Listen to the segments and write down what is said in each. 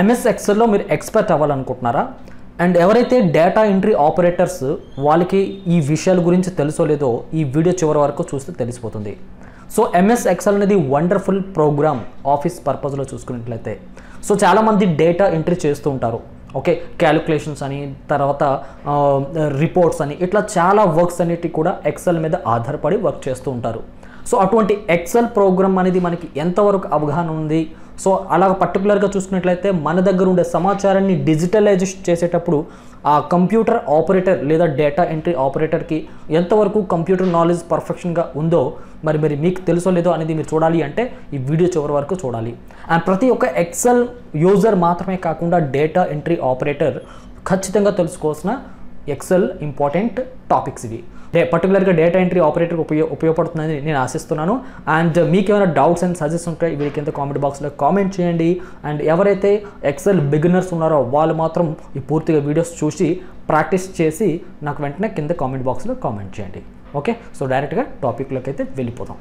MS ఎక్సెల్లో మీరు expert అవ్వాలనుకుంటున్నారా అండ్ ఎవరైతే డేటా ఎంట్రీ ఆపరేటర్స్ వాళ్ళకి ఈ విషయాల గురించి తెలుసో లేదో ఈ వీడియో చివరి వరకు చూస్తే తెలిసిపోతుంది సో ఎంఎస్ ఎక్సెల్ అనేది వండర్ఫుల్ ప్రోగ్రామ్ ఆఫీస్ పర్పస్లో చూసుకున్నట్లయితే సో చాలామంది డేటా ఎంట్రీ చేస్తూ ఉంటారు ఓకే క్యాలిక్యులేషన్స్ అని తర్వాత రిపోర్ట్స్ అని ఇట్లా చాలా వర్క్స్ అనేటి కూడా ఎక్సెల్ మీద ఆధారపడి వర్క్ చేస్తూ ఉంటారు సో అటువంటి ఎక్సెల్ ప్రోగ్రామ్ అనేది మనకి ఎంతవరకు అవగాహన ఉంది సో అలా పర్టికులర్గా చూసుకున్నట్లయితే మన దగ్గర ఉండే సమాచారాన్ని డిజిటలైజ్ చేసేటప్పుడు ఆ కంప్యూటర్ ఆపరేటర్ లేదా డేటా ఎంట్రీ ఆపరేటర్కి ఎంతవరకు కంప్యూటర్ నాలెడ్జ్ పర్ఫెక్షన్గా ఉందో మరి మరి మీకు తెలుసో లేదో అనేది మీరు చూడాలి అంటే ఈ వీడియో చివరి వరకు చూడాలి అండ్ ప్రతి ఒక్క ఎక్సెల్ యూజర్ మాత్రమే కాకుండా డేటా ఎంట్రీ ఆపరేటర్ ఖచ్చితంగా తెలుసుకోవాల్సిన ఎక్సెల్ ఇంపార్టెంట్ టాపిక్స్ ఇవి డే పర్టికులర్గా డేటా ఎంట్రీ ఆపరేటర్ ఉపయోగ ఉపయోగపడుతుందని నేను ఆశిస్తున్నాను అండ్ మీకు ఏమైనా డౌట్స్ అండ్ సజెస్ట్ ఉంటే వీరికి కింద కామెంట్ బాక్స్లో కామెంట్ చేయండి అండ్ ఎవరైతే ఎక్సెల్ బిగినర్స్ ఉన్నారో వాళ్ళు మాత్రం ఈ పూర్తిగా వీడియోస్ చూసి ప్రాక్టీస్ చేసి నాకు వెంటనే కింద కామెంట్ బాక్స్లో కామెంట్ చేయండి ఓకే సో డైరెక్ట్గా టాపిక్లోకి అయితే వెళ్ళిపోదాం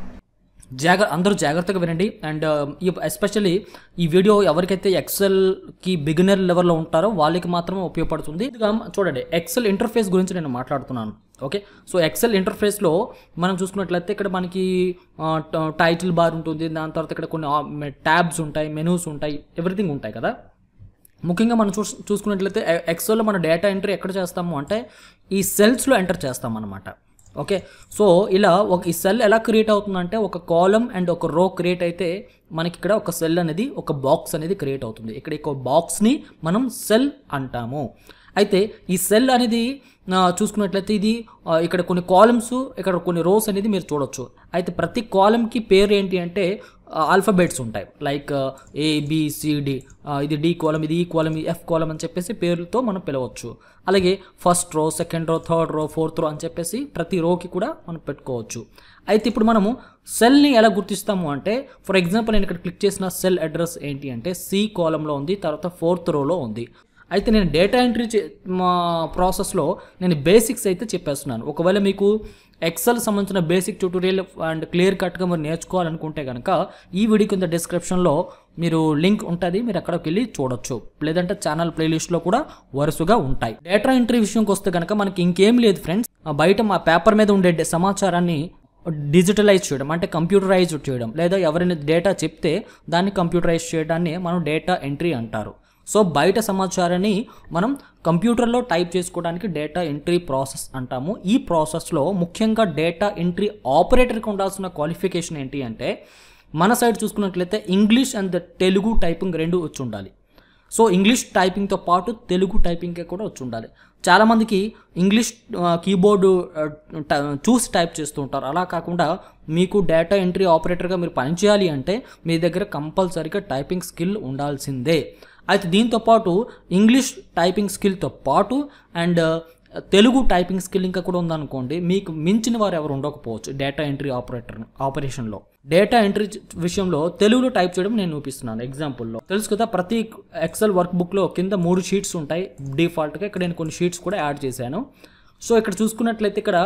జాగ్ర అందరూ జాగ్రత్తగా వినండి అండ్ ఈ ఎస్పెషల్లీ ఈ వీడియో ఎవరికైతే ఎక్సెల్కి బిగినర్ లెవెల్లో ఉంటారో వాళ్ళకి మాత్రమే ఉపయోగపడుతుంది చూడండి ఎక్సెల్ ఇంటర్ఫేస్ గురించి నేను మాట్లాడుతున్నాను ఓకే సో ఎక్సెల్ ఇంటర్ఫేస్లో మనం చూసుకున్నట్లయితే ఇక్కడ మనకి టైటిల్ బార్ ఉంటుంది దాని తర్వాత ఇక్కడ కొన్ని ట్యాబ్స్ ఉంటాయి మెనూస్ ఉంటాయి ఎవ్రీథింగ్ ఉంటాయి కదా ముఖ్యంగా మనం చూ చూసుకున్నట్లయితే ఎక్సెల్లో మన డేటా ఎంట్రీ ఎక్కడ చేస్తాము అంటే ఈ సెల్స్లో ఎంటర్ చేస్తాం అనమాట ఓకే సో ఇలా ఒక ఈ సెల్ ఎలా క్రియేట్ అవుతుందంటే ఒక కాలం అండ్ ఒక రో క్రియేట్ అయితే మనకి ఇక్కడ ఒక సెల్ అనేది ఒక బాక్స్ అనేది క్రియేట్ అవుతుంది ఇక్కడ ఒక బాక్స్ని మనం సెల్ అంటాము అయితే ఈ సెల్ అనేది చూసుకున్నట్లయితే ఇది ఇక్కడ కొన్ని కాలమ్స్ ఇక్కడ కొన్ని రోస్ అనేది మీరు చూడొచ్చు అయితే ప్రతి కాలంకి పేరు ఏంటి అంటే ఆల్ఫాబెట్స్ ఉంటాయి లైక్ ఏబిసిడి ఇది డి కాలం ఇది ఈ కాలం ఇది ఎఫ్ కాలం అని చెప్పేసి పేర్లతో మనం పిలవచ్చు అలాగే first row second row third row fourth రో అని చెప్పేసి ప్రతి రోకి కూడా మనం పెట్టుకోవచ్చు అయితే ఇప్పుడు మనము సెల్ని ఎలా గుర్తిస్తాము అంటే ఫర్ ఎగ్జాంపుల్ నేను ఇక్కడ క్లిక్ చేసిన సెల్ అడ్రస్ ఏంటి అంటే సి కాలంలో ఉంది తర్వాత ఫోర్త్ రోలో ఉంది అయితే నేను డేటా ఎంట్రీ మా ప్రాసెస్లో నేను బేసిక్స్ అయితే చెప్పేస్తున్నాను ఒకవేళ మీకు ఎక్సెల్ సంబంధించిన బేసిక్ ట్యూటోరియల్ అండ్ క్లియర్ కట్గా మీరు నేర్చుకోవాలనుకుంటే కనుక ఈ వీడియో కింద డిస్క్రిప్షన్లో మీరు లింక్ ఉంటుంది మీరు అక్కడికి వెళ్ళి చూడొచ్చు లేదంటే ఛానల్ ప్లేలిస్ట్లో కూడా వరుసగా ఉంటాయి డేటా ఎంట్రీ విషయంకి వస్తే కనుక మనకి ఇంకేం లేదు ఫ్రెండ్స్ బయట మా పేపర్ మీద ఉండే సమాచారాన్ని డిజిటలైజ్ చేయడం అంటే కంప్యూటరైజ్ చేయడం లేదా ఎవరైనా డేటా చెప్తే దాన్ని కంప్యూటరైజ్ చేయడాన్ని మనం డేటా ఎంట్రీ అంటారు సో బయట సమాచారాన్ని మనం కంప్యూటర్లో టైప్ చేసుకోవడానికి డేటా ఎంట్రీ ప్రాసెస్ అంటాము ఈ ప్రాసెస్లో ముఖ్యంగా డేటా ఎంట్రీ ఆపరేటర్కి ఉండాల్సిన క్వాలిఫికేషన్ ఏంటి అంటే మన సైడ్ చూసుకున్నట్లయితే ఇంగ్లీష్ అండ్ తెలుగు టైపింగ్ రెండు వచ్చి ఉండాలి సో ఇంగ్లీష్ టైపింగ్తో పాటు తెలుగు టైపింగ్కే కూడా వచ్చి ఉండాలి చాలామందికి ఇంగ్లీష్ కీబోర్డు చూసి టైప్ చేస్తూ ఉంటారు అలా కాకుండా మీకు డేటా ఎంట్రీ ఆపరేటర్గా మీరు పనిచేయాలి అంటే మీ దగ్గర కంపల్సరీగా టైపింగ్ స్కిల్ ఉండాల్సిందే అయితే దీంతో పాటు ఇంగ్లీష్ టైపింగ్ స్కిల్తో పాటు అండ్ తెలుగు టైపింగ్ స్కిల్ ఇంకా కూడా ఉందనుకోండి మీకు మించిన వారు ఎవరు ఉండకపోవచ్చు డేటా ఎంట్రీ ఆపరేటర్ ఆపరేషన్లో డేటా ఎంట్రీ విషయంలో తెలుగులో టైప్ చేయడం నేను చూపిస్తున్నాను ఎగ్జాంపుల్లో తెలుసు కదా ప్రతి ఎక్సెల్ వర్క్ బుక్లో కింద మూడు షీట్స్ ఉంటాయి డిఫాల్ట్గా ఇక్కడ నేను కొన్ని షీట్స్ కూడా యాడ్ చేశాను సో ఇక్కడ చూసుకున్నట్లయితే ఇక్కడ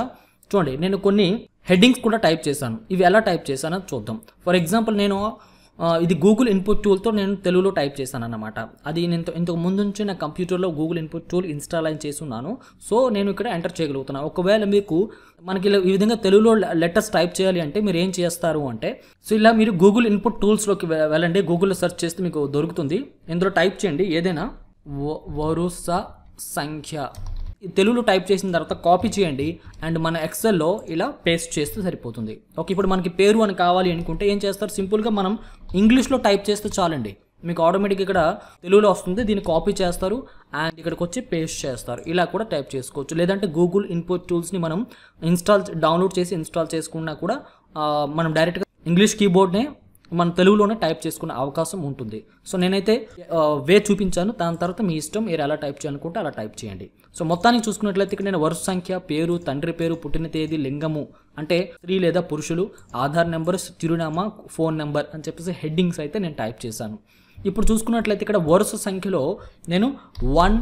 చూడండి నేను కొన్ని హెడ్డింగ్స్ కూడా టైప్ చేశాను ఇవి ఎలా టైప్ చేశానో చూద్దాం ఫర్ ఎగ్జాంపుల్ నేను ఇది గూగుల్ ఇన్పుట్ టూల్తో నేను తెలుగులో టైప్ చేశాను అనమాట అది నేను ఇంతకు ముందు నుంచి నా కంప్యూటర్లో గూగుల్ ఇన్పుట్ టూల్ ఇన్స్టాల్ అయిన చేస్తున్నాను సో నేను ఇక్కడ ఎంటర్ చేయగలుగుతున్నాను ఒకవేళ మీకు మనకి ఇలా ఈ విధంగా తెలుగులో లెటర్స్ టైప్ చేయాలి అంటే మీరు ఏం చేస్తారు అంటే సో ఇలా మీరు గూగుల్ ఇన్పుట్ టూల్స్లోకి వెళ్ళండి గూగుల్లో సెర్చ్ చేస్తే మీకు దొరుకుతుంది ఇందులో టైప్ చేయండి ఏదైనా వరుస సంఖ్య తెలుగులో టైప్ చేసిన తర్వాత కాపీ చేయండి అండ్ మన ఎక్సెల్లో ఇలా పేస్ట్ చేస్తే సరిపోతుంది ఓకే ఇప్పుడు మనకి పేరు అని కావాలి అనుకుంటే ఏం చేస్తారు సింపుల్గా మనం ఇంగ్లీష్లో టైప్ చేస్తే చాలండి మీకు ఆటోమేటిక్ ఇక్కడ తెలుగులో వస్తుంది దీన్ని కాపీ చేస్తారు అండ్ ఇక్కడికి వచ్చి పేస్ట్ చేస్తారు ఇలా కూడా టైప్ చేసుకోవచ్చు లేదంటే గూగుల్ ఇన్పుట్ టూల్స్ని మనం ఇన్స్టాల్ డౌన్లోడ్ చేసి ఇన్స్టాల్ చేసుకున్నా కూడా మనం డైరెక్ట్గా ఇంగ్లీష్ కీబోర్డ్నే మన తెలుగులోనే టైప్ చేసుకునే అవకాశం ఉంటుంది సో నేనైతే వే చూపించాను దాని తర్వాత మీ ఇష్టం మీరు ఎలా టైప్ చేయాలనుకుంటే అలా టైప్ చేయండి సో మొత్తానికి చూసుకున్నట్లయితే ఇక్కడ నేను వరుస సంఖ్య పేరు తండ్రి పేరు పుట్టిన తేదీ లింగము అంటే స్త్రీ లేదా పురుషులు ఆధార్ నెంబర్ చిరునామా ఫోన్ నెంబర్ అని చెప్పేసి హెడ్డింగ్స్ అయితే నేను టైప్ చేశాను ఇప్పుడు చూసుకున్నట్లయితే ఇక్కడ వరుస సంఖ్యలో నేను వన్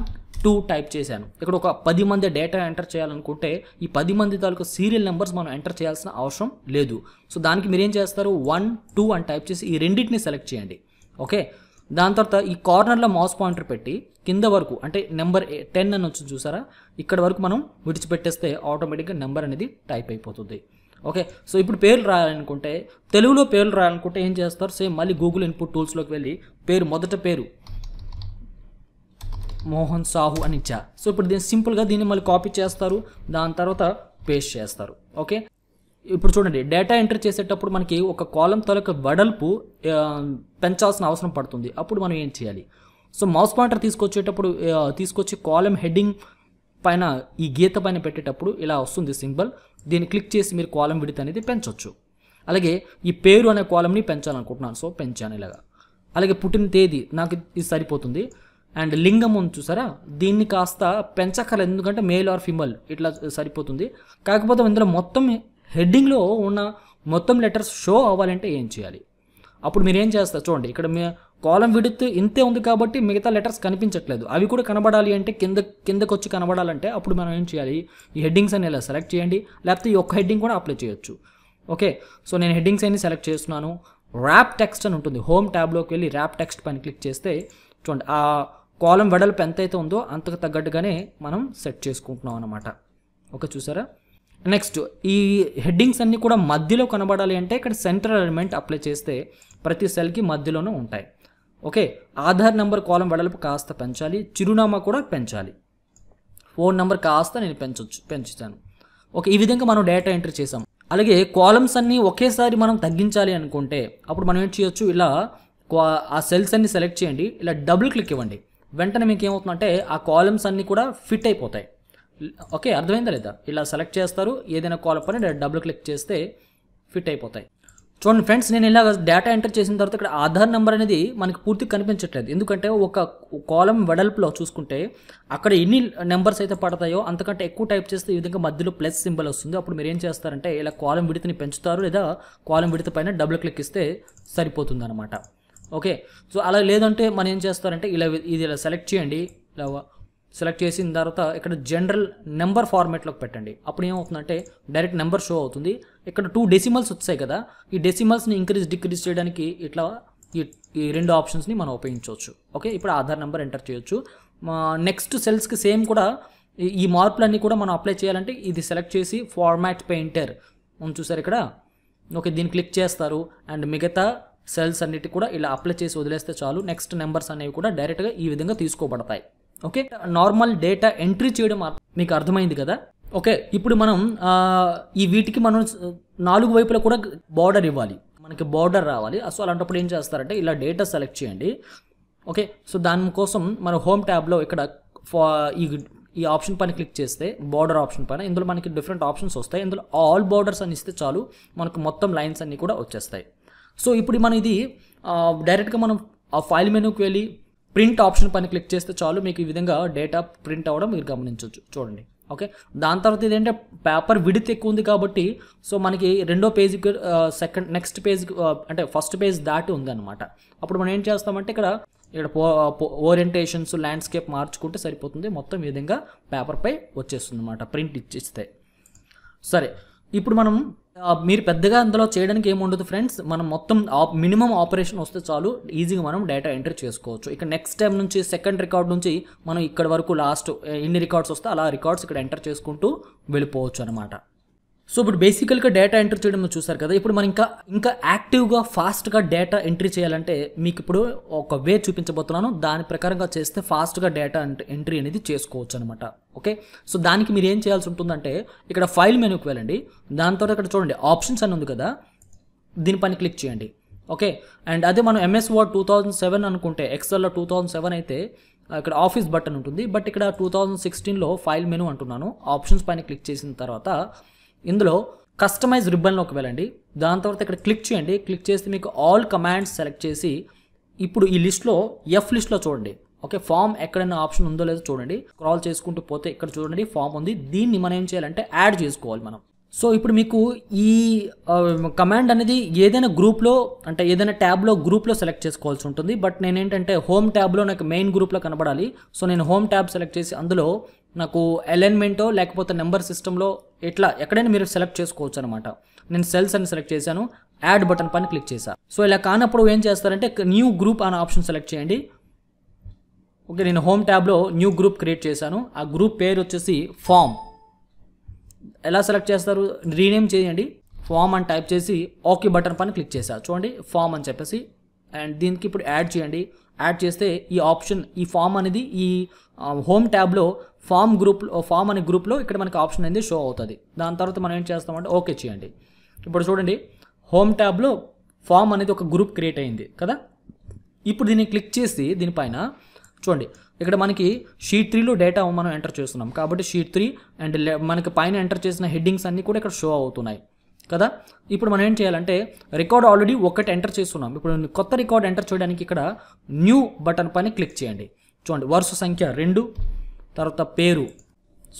టూ టైప్ చేశాను ఇక్కడ ఒక పది మంది డేటా ఎంటర్ చేయాలనుకుంటే ఈ పది మంది తాలూకు సీరియల్ నెంబర్స్ మనం ఎంటర్ చేయాల్సిన అవసరం లేదు సో దానికి మీరు ఏం చేస్తారు వన్ టూ అని టైప్ చేసి ఈ రెండింటిని సెలెక్ట్ చేయండి ఓకే దాని తర్వాత ఈ కార్నర్లో మౌస్ పాయింటర్ పెట్టి కింద వరకు అంటే నెంబర్ టెన్ అని వచ్చి చూసారా ఇక్కడ వరకు మనం విడిచిపెట్టేస్తే ఆటోమేటిక్గా నెంబర్ అనేది టైప్ అయిపోతుంది ఓకే సో ఇప్పుడు పేర్లు రాయాలనుకుంటే తెలుగులో పేర్లు రాయాలనుకుంటే ఏం చేస్తారు సేమ్ మళ్ళీ గూగుల్ ఇన్పుట్ టూల్స్లోకి వెళ్ళి పేరు మొదట పేరు మోహన్ సాహు అని ఇచ్చా సో ఇప్పుడు దీన్ని సింపుల్గా దీన్ని మళ్ళీ కాపీ చేస్తారు దాని తర్వాత పేస్ట్ చేస్తారు ఓకే ఇప్పుడు చూడండి డేటా ఎంటర్ చేసేటప్పుడు మనకి ఒక కాలం తాలూకా వెడల్పు పెంచాల్సిన అవసరం పడుతుంది అప్పుడు మనం ఏం చేయాలి సో మౌస్ పాయింటర్ తీసుకొచ్చేటప్పుడు తీసుకొచ్చి కాలం హెడ్డింగ్ పైన ఈ గీత పైన పెట్టేటప్పుడు ఇలా వస్తుంది సింబల్ దీన్ని క్లిక్ చేసి మీరు కాలం విడిత అనేది పెంచవచ్చు అలాగే ఈ పేరు అనే కాలంని పెంచాలనుకుంటున్నాను సో పెంచాను ఇలాగా అలాగే పుట్టిన తేదీ నాకు ఇది సరిపోతుంది అండ్ లింగం ఉంది చూసారా దీన్ని కాస్త పెంచక్కర్లేదు ఎందుకంటే మేల్ ఆర్ ఫిమల్ ఇట్లా సరిపోతుంది కాకపోతే ఇందులో మొత్తం హెడ్డింగ్లో ఉన్న మొత్తం లెటర్స్ షో అవ్వాలంటే ఏం చేయాలి అప్పుడు మీరు ఏం చేస్తారు చూడండి ఇక్కడ మీ కాలం విడుత్ ఇంతే ఉంది కాబట్టి మిగతా లెటర్స్ కనిపించట్లేదు అవి కూడా కనబడాలి అంటే కింద కిందకు వచ్చి కనబడాలంటే అప్పుడు మనం ఏం చేయాలి ఈ హెడ్డింగ్స్ అని ఇలా సెలెక్ట్ చేయండి లేకపోతే ఈ ఒక్క హెడ్డింగ్ కూడా అప్లై చేయొచ్చు ఓకే సో నేను హెడ్డింగ్స్ అన్ని సెలెక్ట్ చేస్తున్నాను ర్యాప్ టెక్స్ట్ అని ఉంటుంది హోమ్ ట్యాబ్లోకి వెళ్ళి ర్యాప్ టెక్స్ట్ పైన క్లిక్ చేస్తే చూడండి ఆ కాలం వెడల్పు ఎంతైతే ఉందో అంతకు తగ్గట్టుగానే మనం సెట్ చేసుకుంటున్నాం అనమాట ఓకే చూసారా నెక్స్ట్ ఈ హెడ్డింగ్స్ అన్నీ కూడా మధ్యలో కనబడాలి అంటే ఇక్కడ సెంటర్ ఎలిమెంట్ అప్లై చేస్తే ప్రతి సెల్కి మధ్యలోనూ ఉంటాయి ఓకే ఆధార్ నెంబర్ కాలం వెడల్పు కాస్త పెంచాలి చిరునామా కూడా పెంచాలి ఫోన్ నెంబర్ కాస్త నేను పెంచొచ్చు పెంచుతాను ఓకే ఈ విధంగా మనం డేటా ఎంట్రీ చేసాం అలాగే కాలమ్స్ అన్నీ ఒకేసారి మనం తగ్గించాలి అనుకుంటే అప్పుడు మనం ఏం చేయొచ్చు ఇలా ఆ సెల్స్ అన్ని సెలెక్ట్ చేయండి ఇలా డబుల్ క్లిక్ ఇవ్వండి వెంటనే మీకు ఏమవుతుందంటే ఆ కాలమ్స్ అన్నీ కూడా ఫిట్ అయిపోతాయి ఓకే అర్థమైందా లేదా ఇలా సెలెక్ట్ చేస్తారు ఏదైనా కాలం పైన డబుల్ క్లిక్ చేస్తే ఫిట్ అయిపోతాయి చూడండి ఫ్రెండ్స్ నేను ఇలా డేటా ఎంటర్ చేసిన తర్వాత ఇక్కడ ఆధార్ నెంబర్ అనేది మనకి పూర్తి కనిపించట్లేదు ఎందుకంటే ఒక కాలం వెడల్పులో చూసుకుంటే అక్కడ ఎన్ని నెంబర్స్ అయితే పడతాయో అంతకంటే ఎక్కువ టైప్ చేస్తే ఈ విధంగా మధ్యలో ప్లస్ సింబల్ వస్తుంది అప్పుడు మీరు ఏం చేస్తారంటే ఇలా కాలం విడితని పెంచుతారు లేదా కాలం విడిత పైన డబుల్ క్లిక్ ఇస్తే సరిపోతుంది అనమాట ఓకే సో అలా లేదంటే మనం ఏం చేస్తారంటే ఇలా ఇది ఇలా సెలెక్ట్ చేయండి ఇలా సెలెక్ట్ చేసిన తర్వాత ఇక్కడ జనరల్ నెంబర్ ఫార్మేట్లోకి పెట్టండి అప్పుడు ఏమవుతుందంటే డైరెక్ట్ నెంబర్ షో అవుతుంది ఇక్కడ టూ డెసిమల్స్ వచ్చాయి కదా ఈ డెసిమల్స్ని ఇంక్రీజ్ డిక్రీజ్ చేయడానికి ఇట్లా ఈ రెండు ఆప్షన్స్ని మనం ఉపయోగించవచ్చు ఓకే ఇప్పుడు ఆధార్ నెంబర్ ఎంటర్ చేయొచ్చు నెక్స్ట్ సెల్స్కి సేమ్ కూడా ఈ మార్పులన్నీ కూడా మనం అప్లై చేయాలంటే ఇది సెలెక్ట్ చేసి ఫార్మాట్ పెయింటర్ చూసారు ఇక్కడ ఓకే దీన్ని క్లిక్ చేస్తారు అండ్ మిగతా సెల్స్ అన్నిటి కూడా ఇలా అప్లై చేసి వదిలేస్తే చాలు నెక్స్ట్ నెంబర్స్ అనేవి కూడా డైరెక్ట్గా ఈ విధంగా తీసుకోబడతాయి ఓకే నార్మల్ డేటా ఎంట్రీ చేయడం మీకు అర్థమైంది కదా ఓకే ఇప్పుడు మనం ఈ వీటికి మనం నాలుగు వైపులా కూడా బార్డర్ ఇవ్వాలి మనకి బార్డర్ రావాలి సో అలాంటప్పుడు ఏం చేస్తారంటే ఇలా డేటా సెలెక్ట్ చేయండి ఓకే సో దానికోసం మన హోమ్ ట్యాబ్లో ఇక్కడ ఈ ఈ ఆప్షన్ పైన క్లిక్ చేస్తే బార్డర్ ఆప్షన్ పైన ఇందులో మనకి డిఫరెంట్ ఆప్షన్స్ వస్తాయి ఇందులో ఆల్ బార్డర్స్ అని ఇస్తే చాలు మనకు మొత్తం లైన్స్ అన్నీ కూడా వచ్చేస్తాయి సో ఇప్పుడు మనం ఇది డైరెక్ట్గా మనం ఆ ఫైల్ మెనూకి వెళ్ళి ప్రింట్ ఆప్షన్ పైన క్లిక్ చేస్తే చాలు మీకు ఈ విధంగా డేటా ప్రింట్ అవ్వడం మీరు గమనించవచ్చు చూడండి ఓకే దాని తర్వాత ఏంటంటే పేపర్ విడిత్ ఎక్కువ ఉంది కాబట్టి సో మనకి రెండో పేజీకి సెకండ్ నెక్స్ట్ పేజ్ అంటే ఫస్ట్ పేజ్ దాటి ఉంది అనమాట అప్పుడు మనం ఏం చేస్తామంటే ఇక్కడ ఇక్కడ ఓరియంటేషన్స్ ల్యాండ్స్కేప్ మార్చుకుంటే సరిపోతుంది మొత్తం ఈ విధంగా పేపర్పై వచ్చేస్తుంది అనమాట ప్రింట్ ఇచ్చిస్తే సరే ఇప్పుడు మనం మీరు పెద్దగా అందులో చేయడానికి ఏముండదు ఫ్రెండ్స్ మనం మొత్తం మినిమం ఆపరేషన్ వస్తే చాలు ఈజీగా మనం డేటా ఎంటర్ చేసుకోవచ్చు ఇక నెక్స్ట్ టైం నుంచి సెకండ్ రికార్డ్ నుంచి మనం ఇక్కడ వరకు లాస్ట్ ఎన్ని రికార్డ్స్ వస్తే అలా రికార్డ్స్ ఇక్కడ ఎంటర్ చేసుకుంటూ వెళ్ళిపోవచ్చు అనమాట సో ఇప్పుడు బేసికల్గా డేటా ఎంటర్ చేయడం చూసారు కదా ఇప్పుడు మనం ఇంకా ఇంకా యాక్టివ్గా ఫాస్ట్గా డేటా ఎంట్రీ చేయాలంటే మీకు ఇప్పుడు ఒక వే చూపించబోతున్నాను దాని ప్రకారంగా చేస్తే ఫాస్ట్గా డేటా ఎంట్రీ అనేది చేసుకోవచ్చు అనమాట ఓకే సో దానికి మీరు ఏం చేయాల్సి ఉంటుందంటే ఇక్కడ ఫైల్ మెనూకి వెళ్ళండి దాని తర్వాత ఇక్కడ చూడండి ఆప్షన్స్ అని ఉంది కదా దీనిపైన క్లిక్ చేయండి ఓకే అండ్ అదే మనం MS Word two thousand seven అనుకుంటే ఎక్సెల్లో టూ థౌజండ్ సెవెన్ అయితే ఇక్కడ ఆఫీస్ బటన్ ఉంటుంది బట్ ఇక్కడ టూ థౌజండ్ సిక్స్టీన్లో ఫైల్ మెనూ అంటున్నాను ఆప్షన్స్ పైన క్లిక్ చేసిన తర్వాత ఇందులో కస్టమైజ్ లోకి వెళ్ళండి దాని తర్వాత ఇక్కడ క్లిక్ చేయండి క్లిక్ చేస్తే మీకు ఆల్ కమాండ్స్ సెలెక్ట్ చేసి ఇప్పుడు ఈ లిస్ట్లో ఎఫ్ లిస్ట్లో చూడండి ఓకే ఫామ్ ఎక్కడైనా ఆప్షన్ ఉందో లేదో చూడండి క్రాల్ చేసుకుంటూ పోతే ఇక్కడ చూడండి ఫామ్ ఉంది దీన్ని మనం ఏం చేయాలంటే యాడ్ చేసుకోవాలి మనం సో ఇప్పుడు మీకు ఈ కమాండ్ అనేది ఏదైనా గ్రూప్లో అంటే ఏదైనా ట్యాబ్లో గ్రూప్లో సెలెక్ట్ చేసుకోవాల్సి ఉంటుంది బట్ నేనేంటంటే హోమ్ ట్యాబ్లో నాకు మెయిన్ గ్రూప్లో కనబడాలి సో నేను హోమ్ ట్యాబ్ సెలెక్ట్ చేసి అందులో నాకు అలైన్మెంటో లేకపోతే నెంబర్ సిస్టంలో ఎట్లా ఎక్కడైనా మీరు సెలెక్ట్ చేసుకోవచ్చు అనమాట నేను సెల్స్ అని సెలెక్ట్ చేశాను యాడ్ బటన్ పైన క్లిక్ చేశాను సో ఇలా కానప్పుడు ఏం చేస్తారంటే న్యూ గ్రూప్ అనే ఆప్షన్ సెలెక్ట్ చేయండి ఓకే నేను హోమ్ ట్యాబ్లో న్యూ గ్రూప్ క్రియేట్ చేశాను ఆ గ్రూప్ పేరు వచ్చేసి ఫామ్ ఎలా సెలెక్ట్ చేస్తారు రీనేమ్ చేయండి ఫామ్ అని టైప్ చేసి ఓకే బటన్ పైన క్లిక్ చేశారు చూడండి ఫామ్ అని చెప్పేసి అండ్ దీనికి ఇప్పుడు యాడ్ చేయండి యాడ్ చేస్తే ఈ ఆప్షన్ ఈ ఫామ్ అనేది ఈ హోమ్ ట్యాబ్లో ఫామ్ గ్రూప్లో ఫామ్ అనే గ్రూప్లో ఇక్కడ మనకి ఆప్షన్ అనేది షో అవుతుంది దాని తర్వాత మనం ఏం చేస్తామంటే ఓకే చేయండి ఇప్పుడు చూడండి హోమ్ ట్యాబ్లో ఫామ్ అనేది ఒక గ్రూప్ క్రియేట్ అయింది కదా ఇప్పుడు దీన్ని క్లిక్ చేసి దీనిపైన చూడండి ఇక్కడ మనకి షీట్ త్రీలో డేటా మనం ఎంటర్ చేస్తున్నాం కాబట్టి షీట్ త్రీ అండ్ మనకి పైన ఎంటర్ చేసిన హెడ్డింగ్స్ అన్నీ కూడా ఇక్కడ షో అవుతున్నాయి కదా ఇప్పుడు మనం ఏం చేయాలంటే రికార్డ్ ఆల్రెడీ ఒకటి ఎంటర్ చేస్తున్నాం ఇప్పుడు కొత్త రికార్డ్ ఎంటర్ చేయడానికి ఇక్కడ న్యూ బటన్ పైన క్లిక్ చేయండి చూడండి వరుస సంఖ్య రెండు తర్వాత పేరు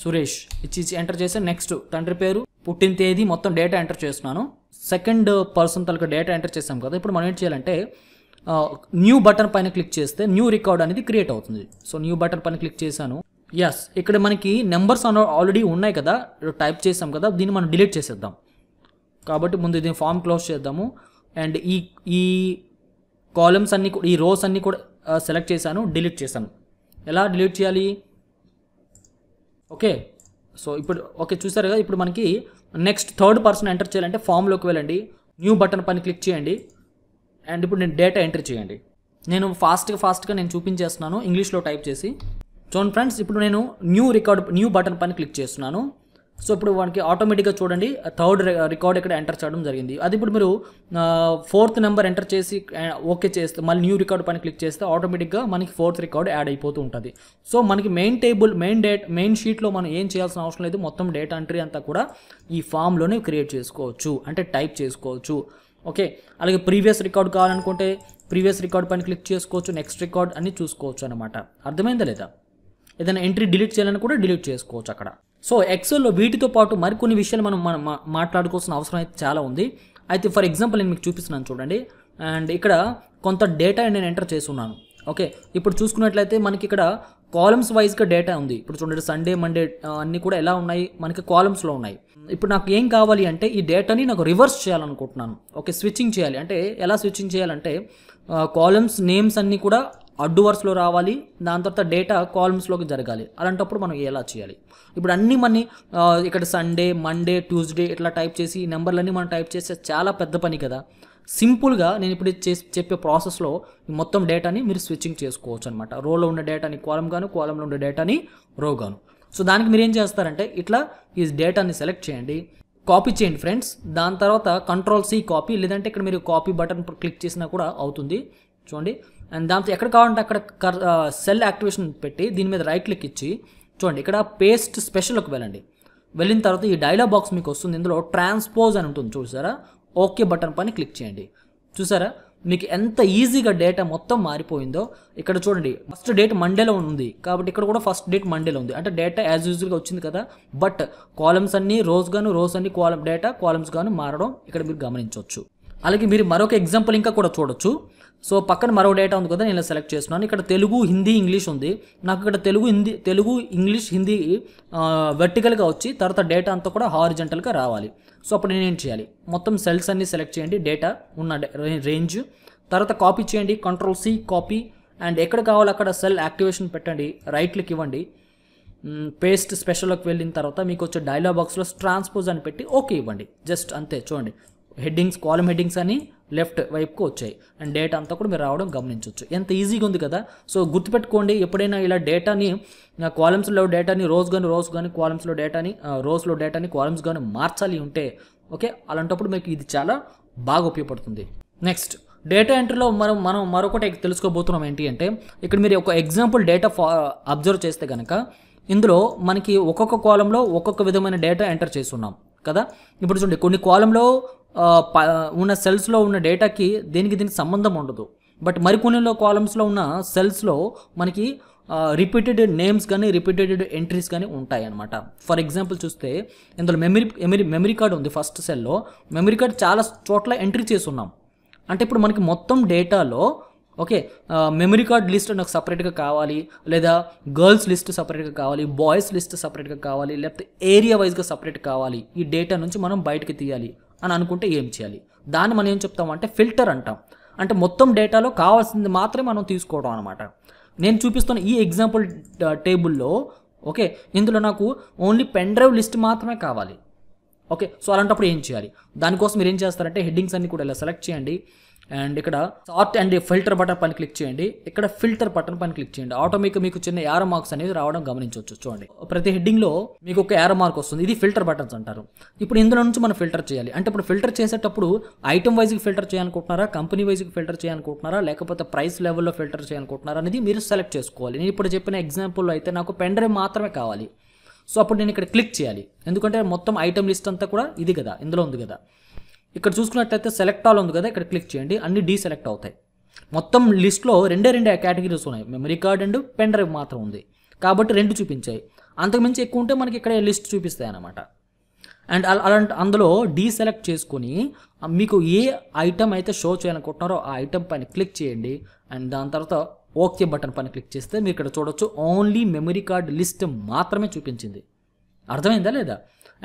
సురేష్ ఇచ్చి ఎంటర్ చేసి నెక్స్ట్ తండ్రి పేరు పుట్టిన తేదీ మొత్తం డేటా ఎంటర్ చేస్తున్నాను సెకండ్ పర్సన్ తలకు డేటా ఎంటర్ చేసాం కదా ఇప్పుడు మనం ఏం చేయాలంటే న్యూ బటన్ పైన క్లిక్ చేస్తే న్యూ రికార్డ్ అనేది క్రియేట్ అవుతుంది సో న్యూ బటన్ పైన క్లిక్ చేశాను ఎస్ ఇక్కడ మనకి నెంబర్స్ ఆల్రెడీ ఉన్నాయి కదా టైప్ చేసాం కదా దీన్ని మనం డిలీట్ చేసేద్దాం కాబట్టి ముందు దీని ఫామ్ క్లోజ్ చేద్దాము అండ్ ఈ ఈ కాలమ్స్ అన్నీ ఈ రోస్ అన్నీ కూడా సెలెక్ట్ చేశాను డిలీట్ చేశాను ఎలా డిలీట్ చేయాలి ఓకే సో ఇప్పుడు ఓకే చూసారు కదా ఇప్పుడు మనకి నెక్స్ట్ థర్డ్ పర్సన్ ఎంటర్ చేయాలంటే ఫామ్లోకి వెళ్ళండి న్యూ బటన్ పైన క్లిక్ చేయండి అండ్ ఇప్పుడు నేను డేటా ఎంటర్ చేయండి నేను ఫాస్ట్గా ఫాస్ట్గా నేను చూపించేస్తున్నాను ఇంగ్లీష్లో టైప్ చేసి చూడండి ఫ్రెండ్స్ ఇప్పుడు నేను న్యూ రికార్డ్ న్యూ బటన్ పైన క్లిక్ చేస్తున్నాను సో ఇప్పుడు మనకి ఆటోమేటిక్గా చూడండి థర్డ్ రికార్డ్ ఇక్కడ ఎంటర్ చేయడం జరిగింది అది ఇప్పుడు మీరు ఫోర్త్ నెంబర్ ఎంటర్ చేసి ఓకే చేస్తే మళ్ళీ న్యూ రికార్డ్ పైన క్లిక్ చేస్తే ఆటోమేటిక్గా మనకి ఫోర్త్ రికార్డ్ యాడ్ అయిపోతూ ఉంటుంది సో మనకి main table main date main షీట్లో మనం ఏం చేయాల్సిన అవసరం లేదు మొత్తం డేటా ఎంట్రీ అంతా కూడా ఈ ఫామ్లోనే క్రియేట్ చేసుకోవచ్చు అంటే టైప్ చేసుకోవచ్చు ఓకే అలాగే ప్రీవియస్ రికార్డ్ కావాలనుకుంటే ప్రీవియస్ రికార్డ్ పైన క్లిక్ చేసుకోవచ్చు నెక్స్ట్ రికార్డ్ అని చూసుకోవచ్చు అనమాట అర్థమైందా లేదా ఏదైనా ఎంట్రీ డిలీట్ చేయాలని కూడా డిలీట్ చేసుకోవచ్చు అక్కడ సో ఎక్సెల్లో వీటితో పాటు మరికొన్ని విషయాలు మనం మనం మాట్లాడుకోవాల్సిన అవసరం అయితే చాలా ఉంది అయితే ఫర్ ఎగ్జాంపుల్ నేను మీకు చూపిస్తున్నాను చూడండి అండ్ ఇక్కడ కొంత డేటా నేను ఎంటర్ చేస్తున్నాను ఓకే ఇప్పుడు చూసుకున్నట్లయితే మనకి ఇక్కడ కాలమ్స్ వైజ్గా డేటా ఉంది ఇప్పుడు చూడండి సండే మండే అన్నీ కూడా ఎలా ఉన్నాయి మనకి కాలమ్స్లో ఉన్నాయి ఇప్పుడు నాకు ఏం కావాలి అంటే ఈ డేటాని నాకు రివర్స్ చేయాలనుకుంటున్నాను ఓకే స్విచ్చింగ్ చేయాలి అంటే ఎలా స్విచ్చింగ్ చేయాలంటే కాలమ్స్ నేమ్స్ అన్నీ కూడా అడ్డు వరుసలో రావాలి దాని తర్వాత డేటా కాలమ్స్లోకి జరగాలి అలాంటప్పుడు మనం ఎలా చేయాలి ఇప్పుడు అన్నీ మనీ ఇక్కడ సండే మండే ట్యూస్డే ఇట్లా టైప్ చేసి ఈ నెంబర్లన్నీ మనం టైప్ చేస్తే చాలా పెద్ద పని కదా సింపుల్గా నేను ఇప్పుడు చెప్పే ప్రాసెస్లో మొత్తం డేటాని మీరు స్విచ్చింగ్ చేసుకోవచ్చు అనమాట రోలో ఉండే డేటాని కాలం గాను కాలంలో ఉండే డేటాని రో గాను సో దానికి మీరు ఏం చేస్తారంటే ఇట్లా ఈ డేటాని సెలెక్ట్ చేయండి కాపీ చేయండి ఫ్రెండ్స్ దాని తర్వాత కంట్రోల్ సి కాపీ లేదంటే ఇక్కడ మీరు కాపీ బటన్ క్లిక్ చేసినా కూడా అవుతుంది చూడండి అండ్ దాంతో ఎక్కడ కావాలంటే అక్కడ సెల్ యాక్టివేషన్ పెట్టి దీని మీద రైట్ క్లిక్ ఇచ్చి చూడండి ఇక్కడ పేస్ట్ స్పెషల్కి వెళ్ళండి వెళ్ళిన తర్వాత ఈ డైలాగ్ బాక్స్ మీకు వస్తుంది ఇందులో ట్రాన్స్పోజ్ అని ఉంటుంది చూసారా ఓకే బటన్ పైన క్లిక్ చేయండి చూసారా మీకు ఎంత ఈజీగా డేటా మొత్తం మారిపోయిందో ఇక్కడ చూడండి ఫస్ట్ డేట్ మండేలో ఉంది కాబట్టి ఇక్కడ కూడా ఫస్ట్ డేట్ మండేలో ఉంది అంటే డేటా యాజ్ యూజువల్గా వచ్చింది కదా బట్ కాలమ్స్ అన్నీ రోజ్ గాను రోజు అన్ని కాలం డేటా కాలమ్స్ గాను మారడం ఇక్కడ మీరు గమనించవచ్చు అలాగే మీరు మరొక ఎగ్జాంపుల్ ఇంకా కూడా చూడొచ్చు సో పక్కన మరో డేటా ఉంది కదా నేను సెలెక్ట్ చేస్తున్నాను ఇక్కడ తెలుగు హిందీ ఇంగ్లీష్ ఉంది నాకు ఇక్కడ తెలుగు హిందీ తెలుగు ఇంగ్లీష్ హిందీ వెర్టికల్గా వచ్చి తర్వాత డేటా అంతా కూడా హారిజెంటల్గా రావాలి సో అప్పుడు నేనేం చేయాలి మొత్తం సెల్స్ అన్నీ సెలెక్ట్ చేయండి డేటా ఉన్న రేంజ్ తర్వాత కాపీ చేయండి కంట్రోల్ సి కాపీ అండ్ ఎక్కడ కావాలో అక్కడ సెల్ యాక్టివేషన్ పెట్టండి రైట్ క్లిక్ ఇవ్వండి పేస్ట్ స్పెషల్లోకి వెళ్ళిన తర్వాత మీకు వచ్చే డైలాగ్ బాక్స్లో ట్రాన్స్పోజ్ అని పెట్టి ఓకే ఇవ్వండి జస్ట్ అంతే చూడండి హెడ్డింగ్స్ కాలం హెడ్డింగ్స్ అని లెఫ్ట్ వైపుకు వచ్చాయి అండ్ డేటా అంతా కూడా మీరు రావడం గమనించవచ్చు ఎంత ఈజీగా ఉంది కదా సో గుర్తుపెట్టుకోండి ఎప్పుడైనా ఇలా డేటాని కాలమ్స్లో డేటాని రోజ్ కానీ రోజ్ కానీ కాలమ్స్లో డేటాని రోజ్లో డేటాని కాలమ్స్ కానీ మార్చాలి ఉంటే ఓకే అలాంటప్పుడు మీకు ఇది చాలా బాగా ఉపయోగపడుతుంది నెక్స్ట్ డేటా ఎంట్రీలో మనం మనం మరొకటి తెలుసుకోబోతున్నాం ఏంటి అంటే ఇక్కడ మీరు ఒక ఎగ్జాంపుల్ డేటా అబ్జర్వ్ చేస్తే కనుక ఇందులో మనకి ఒక్కొక్క కాలంలో ఒక్కొక్క విధమైన డేటా ఎంటర్ చేస్తున్నాం కదా ఇప్పుడు చూడండి కొన్ని కాలంలో ఉన్న సెల్స్లో ఉన్న డేటాకి దీనికి దీనికి సంబంధం ఉండదు బట్ మరికొన్నిలో కాలమ్స్లో ఉన్న సెల్స్లో మనకి రిపీటెడ్ నేమ్స్ కానీ రిపీటెడ్ ఎంట్రీస్ కానీ ఉంటాయి అనమాట ఫర్ ఎగ్జాంపుల్ చూస్తే ఇందులో మెమరీ మెమరీ మెమరీ కార్డు ఉంది ఫస్ట్ సెల్లో మెమరీ కార్డు చాలా చోట్ల ఎంట్రీ చేసి ఉన్నాం అంటే ఇప్పుడు మనకి మొత్తం డేటాలో ఓకే మెమరీ కార్డ్ లిస్ట్ నాకు సపరేట్గా కావాలి లేదా గర్ల్స్ లిస్ట్ సపరేట్గా కావాలి బాయ్స్ లిస్ట్ సపరేట్గా కావాలి లేకపోతే ఏరియా వైజ్గా సపరేట్ కావాలి ఈ డేటా నుంచి మనం బయటకి తీయాలి అని అనుకుంటే ఏం చేయాలి దాన్ని మనం ఏం చెప్తామంటే ఫిల్టర్ అంటాం అంటే మొత్తం డేటాలో కావాల్సింది మాత్రమే మనం తీసుకోవడం అనమాట నేను చూపిస్తున్న ఈ ఎగ్జాంపుల్ టేబుల్లో ఓకే ఇందులో నాకు ఓన్లీ పెన్ డ్రైవ్ లిస్ట్ మాత్రమే కావాలి ఓకే సో అలాంటప్పుడు ఏం చేయాలి దానికోసం మీరు ఏం చేస్తారంటే హెడ్డింగ్స్ అన్ని కూడా ఇలా సెలెక్ట్ చేయండి అండ్ ఇక్కడ సార్ట్ అండ్ ఫిల్టర్ బటన్ పని క్లిక్ చేయండి ఇక్కడ ఫిల్టర్ బటన్ పని క్లిక్ చేయండి ఆటోమేటిక్ మీకు చిన్న యారో మార్క్స్ అనేది రావడం గమనించవచ్చు చూడండి ప్రతి హెడ్డింగ్ లో మీకు ఒక యారో మార్క్ వస్తుంది ఇది ఫిల్టర్ బటన్స్ అంటారు ఇప్పుడు ఇందులో నుంచి మనం ఫిల్టర్ చేయాలి అంటే ఇప్పుడు ఫిల్టర్ చేసేటప్పుడు ఐటమ్ వైజ్ ఫిల్టర్ చేయాలనుకుంటున్నారా కంపెనీ వైజ్ ఫిల్టర్ చేయాలనుకుంటున్నారా లేకపోతే ప్రైస్ లెవెల్లో ఫిల్టర్ చేయాలనుకుంటున్నారా అనేది మీరు సెలెక్ట్ చేసుకోవాలి నేను ఇప్పుడు చెప్పిన ఎగ్జాంపుల్లో అయితే నాకు పెన్ మాత్రమే కావాలి సో అప్పుడు నేను ఇక్కడ క్లిక్ చేయాలి ఎందుకంటే మొత్తం ఐటమ్ లిస్ట్ అంతా కూడా ఇది కదా ఇందులో ఉంది కదా ఇక్కడ చూసుకున్నట్లయితే సెలెక్ట్ ఆల్ ఉంది కదా ఇక్కడ క్లిక్ చేయండి అన్ని డీసెలెక్ట్ అవుతాయి మొత్తం లిస్ట్లో రెండే రెండే కేటగిరీస్ ఉన్నాయి memory card and pen drive మాత్రం ఉంది కాబట్టి రెండు చూపించాయి అంతకుమించి ఎక్కువ ఉంటే మనకి ఇక్కడ లిస్ట్ చూపిస్తాయి అనమాట అండ్ అలాంటి అందులో డీసెలెక్ట్ చేసుకొని మీకు ఏ ఐటమ్ అయితే షో చేయాలనుకుంటున్నారో ఆ ఐటమ్ పైన క్లిక్ చేయండి అండ్ దాని తర్వాత ఓకే బటన్ పైన క్లిక్ చేస్తే మీరు ఇక్కడ చూడొచ్చు ఓన్లీ మెమరీ కార్డ్ లిస్ట్ మాత్రమే చూపించింది అర్థమైందా లేదా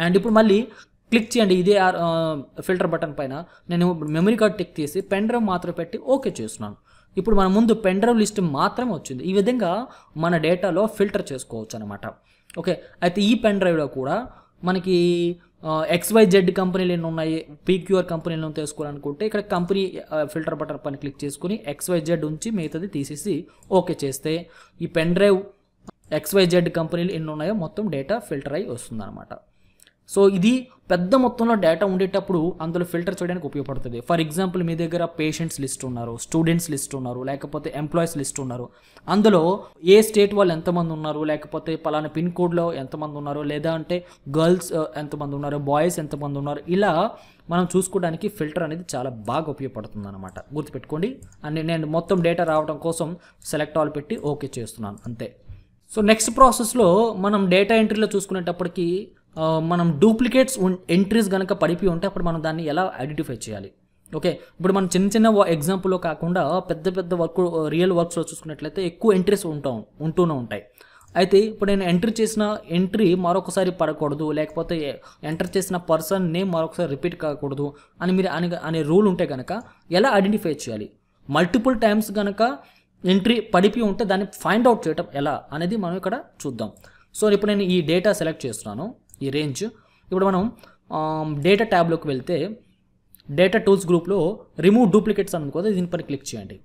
అండ్ ఇప్పుడు మళ్ళీ క్లిక్ చేయండి ఇదే ఫిల్టర్ బటన్ పైన నేను మెమరీ కార్డ్ టిక్ తీసి పెన్ డ్రైవ్ మాత్రం పెట్టి ఓకే చేస్తున్నాను ఇప్పుడు మన ముందు పెన్ డ్రైవ్ లిస్ట్ మాత్రమే వచ్చింది ఈ విధంగా మన డేటాలో ఫిల్టర్ చేసుకోవచ్చు అనమాట ఓకే అయితే ఈ పెన్ డ్రైవ్లో కూడా మనకి ఎక్స్వైజెడ్ కంపెనీలు ఎన్ని ఉన్నాయి పీక్యూఆర్ కంపెనీలను తెలుసుకోవాలనుకుంటే ఇక్కడ కంపెనీ ఫిల్టర్ బటన్ పని క్లిక్ చేసుకుని ఎక్స్వైజెడ్ ఉంచి మిగతాది తీసేసి ఓకే చేస్తే ఈ పెన్ డ్రైవ్ ఎక్స్వైజెడ్ కంపెనీలు ఎన్ని ఉన్నాయో మొత్తం డేటా ఫిల్టర్ అయి వస్తుందన్నమాట సో ఇది పెద్ద మొత్తంలో డేటా ఉండేటప్పుడు అందులో ఫిల్టర్ చేయడానికి ఉపయోగపడుతుంది ఫర్ ఎగ్జాంపుల్ మీ దగ్గర పేషెంట్స్ లిస్ట్ ఉన్నారు స్టూడెంట్స్ లిస్ట్ ఉన్నారు లేకపోతే ఎంప్లాయీస్ లిస్ట్ ఉన్నారు అందులో ఏ స్టేట్ వాళ్ళు ఎంతమంది ఉన్నారు లేకపోతే పలానా పిన్ కోడ్లో ఎంతమంది ఉన్నారు లేదా అంటే గర్ల్స్ uh, ఎంతమంది ఉన్నారు బాయ్స్ ఎంతమంది ఉన్నారు ఇలా మనం చూసుకోవడానికి ఫిల్టర్ అనేది చాలా బాగా ఉపయోగపడుతుంది అనమాట గుర్తుపెట్టుకోండి అండ్ నేను మొత్తం డేటా రావడం కోసం సెలెక్ట్ ఆల్ పెట్టి ఓకే చేస్తున్నాను అంతే సో నెక్స్ట్ ప్రాసెస్లో మనం డేటా ఎంట్రీలో చూసుకునేటప్పటికీ మనం డూప్లికేట్స్ ఎంట్రీస్ కనుక పడిపి ఉంటే అప్పుడు మనం దాన్ని ఎలా ఐడెంటిఫై చేయాలి ఓకే ఇప్పుడు మనం చిన్న చిన్న ఎగ్జాంపుల్లో కాకుండా పెద్ద పెద్ద వర్క్ రియల్ వర్క్స్లో చూసుకున్నట్లయితే ఎక్కువ ఎంట్రీస్ ఉంటాం ఉంటూనే ఉంటాయి అయితే ఇప్పుడు నేను ఎంటర్ చేసిన ఎంట్రీ మరొకసారి పడకూడదు లేకపోతే ఎంటర్ చేసిన పర్సన్ నేమ్ మరొకసారి రిపీట్ కాకూడదు అని మీరు అని అనే రూల్ ఉంటే కనుక ఎలా ఐడెంటిఫై చేయాలి మల్టిపుల్ టైమ్స్ కనుక ఎంట్రీ పడిపి ఉంటే దాన్ని ఫైండ్ అవుట్ చేయటం ఎలా అనేది మనం ఇక్కడ చూద్దాం సో ఇప్పుడు నేను ఈ డేటా సెలెక్ట్ చేస్తున్నాను ఈ రేంజ్ ఇప్పుడు మనం డేటా ట్యాబ్లోకి వెళ్తే డేటా టూల్స్ గ్రూప్లో రిమూవ్ డూప్లికేట్స్ దీని పైన క్లిక్ చేయండి